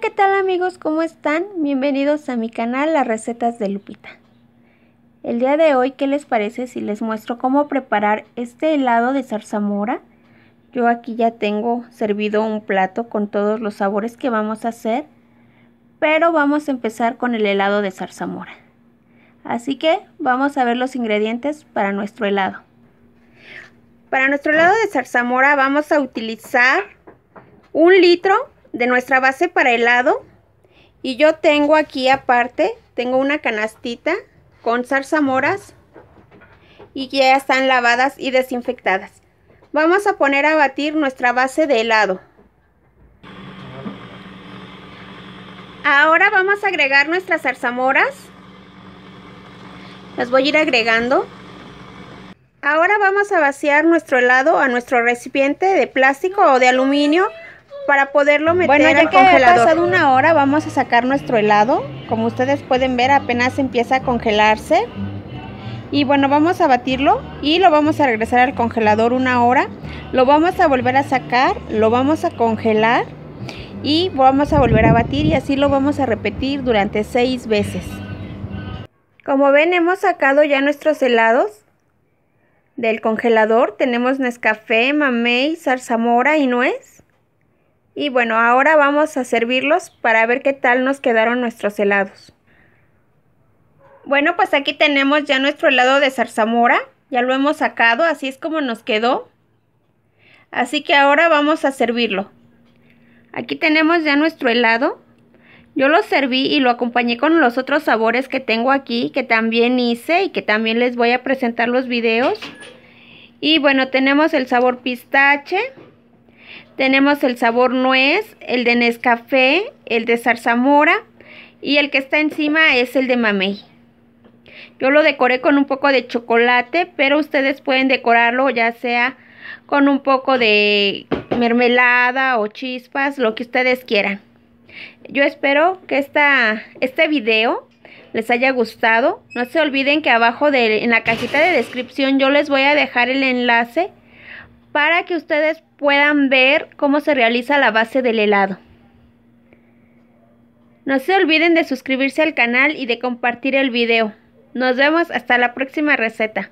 ¿qué tal amigos? ¿Cómo están? Bienvenidos a mi canal Las Recetas de Lupita. El día de hoy, ¿qué les parece si les muestro cómo preparar este helado de zarzamora? Yo aquí ya tengo servido un plato con todos los sabores que vamos a hacer, pero vamos a empezar con el helado de zarzamora. Así que vamos a ver los ingredientes para nuestro helado. Para nuestro helado de zarzamora vamos a utilizar un litro de nuestra base para helado. Y yo tengo aquí aparte, tengo una canastita con zarzamoras y ya están lavadas y desinfectadas. Vamos a poner a batir nuestra base de helado. Ahora vamos a agregar nuestras zarzamoras. Las voy a ir agregando. Ahora vamos a vaciar nuestro helado a nuestro recipiente de plástico o de aluminio para poderlo meter bueno, ya que ha pasado una hora vamos a sacar nuestro helado. Como ustedes pueden ver, apenas empieza a congelarse. Y bueno, vamos a batirlo y lo vamos a regresar al congelador una hora. Lo vamos a volver a sacar, lo vamos a congelar y vamos a volver a batir y así lo vamos a repetir durante seis veces. Como ven, hemos sacado ya nuestros helados del congelador tenemos Nescafé, mamey, zarzamora y nuez. Y bueno, ahora vamos a servirlos para ver qué tal nos quedaron nuestros helados. Bueno, pues aquí tenemos ya nuestro helado de zarzamora. Ya lo hemos sacado, así es como nos quedó. Así que ahora vamos a servirlo. Aquí tenemos ya nuestro helado. Yo lo serví y lo acompañé con los otros sabores que tengo aquí, que también hice y que también les voy a presentar los videos. Y bueno, tenemos el sabor pistache tenemos el sabor nuez, el de Nescafé, el de zarzamora y el que está encima es el de mamey. Yo lo decoré con un poco de chocolate, pero ustedes pueden decorarlo ya sea con un poco de mermelada o chispas, lo que ustedes quieran. Yo espero que esta, este video les haya gustado. No se olviden que abajo de, en la cajita de descripción yo les voy a dejar el enlace para que ustedes puedan ver cómo se realiza la base del helado. No se olviden de suscribirse al canal y de compartir el video. Nos vemos hasta la próxima receta.